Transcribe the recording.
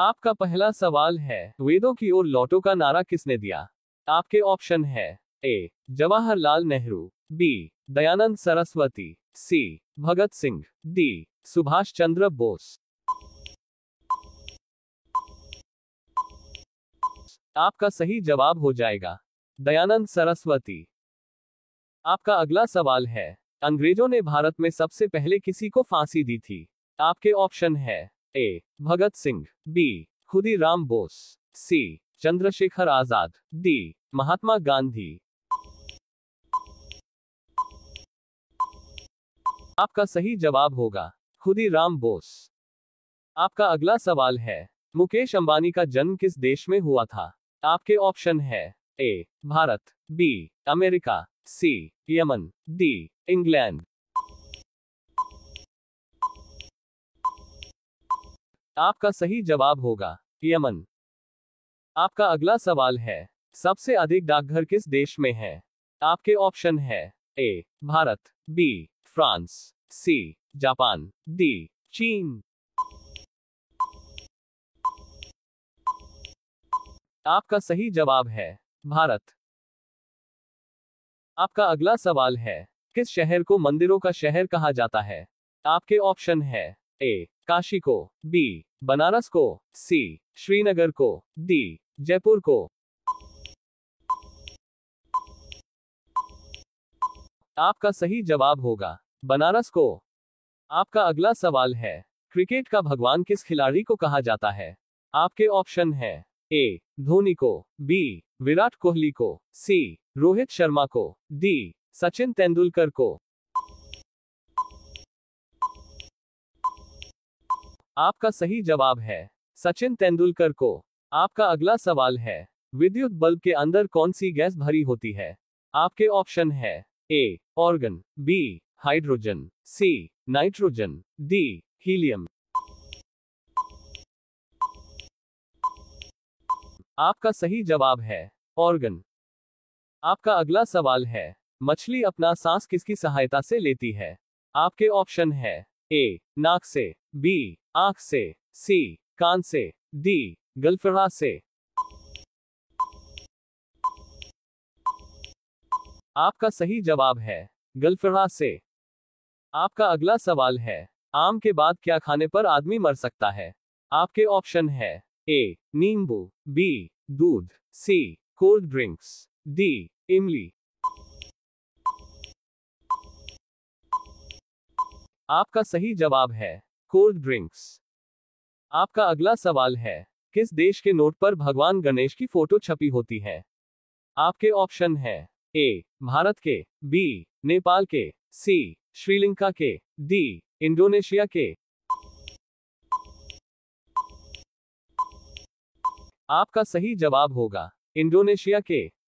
आपका पहला सवाल है वेदों की ओर लौटो का नारा किसने दिया आपके ऑप्शन है A Jawaharlal Nehru B Dayanand Saraswati C Bhagat Singh D Subhash Chandra Bose आपका सही जवाब हो जाएगा दयानंद सरस्वती आपका अगला सवाल है अंग्रेजों ने भारत में सबसे पहले किसी को फांसी दी थी आपके ऑप्शन है A Bhagat Singh B Ram Bose C Chandrashekhar Azad D Mahatma Gandhi आपका सही जवाब होगा खुदी राम बोस आपका अगला सवाल है मुकेश अंबानी का जन्म किस देश में हुआ था आपके ऑप्शन है A Bharat B America C Yemen D England आपका सही जवाब होगा यमन आपका अगला सवाल है सबसे अधिक डाकघर किस देश में है आपके ऑप्शन है A Bharat B France C Japan D चीन आपका सही जवाब है भारत आपका अगला सवाल है किस शहर को मंदिरों का शहर कहा जाता है आपके ऑप्शन है ए काशी को बी बनारस को सी श्रीनगर को डी जयपुर को आपका सही जवाब होगा बनारस को आपका अगला सवाल है क्रिकेट का भगवान किस खिलाड़ी को कहा जाता है आपके ऑप्शन है ए धोनी को बी विराट कोहली को सी रोहित शर्मा को डी सचिन तेंदुलकर को आपका सही जवाब है सचिन तेंदुलकर को आपका अगला सवाल है विद्युत बल्ब के अंदर कौन सी गैस भरी होती है आपके ऑप्शन है A argon B hydrogen C nitrogen D helium आपका सही जवाब है ऑर्गन आपका अगला सवाल है मछली अपना सांस किसकी सहायता से लेती है आपके ऑप्शन है ए नाक से बी आंख से सी कान से डी गलफड़ा से आपका सही जवाब है गलफड़ा से आपका अगला सवाल है आम के बाद क्या खाने पर आदमी मर सकता है आपके ऑप्शन है ए नींबू बी दूध सी कोल्ड ड्रिंक्स डी इमली आपका सही जवाब है कोल्ड ड्रिंक्स आपका अगला सवाल है किस देश के नोट पर भगवान गणेश की फोटो छपी होती है आपके ऑप्शन है ए भारत के बी नेपाल के सी श्रीलंका के डी इंडोनेशिया के आपका सही जवाब होगा इंडोनेशिया के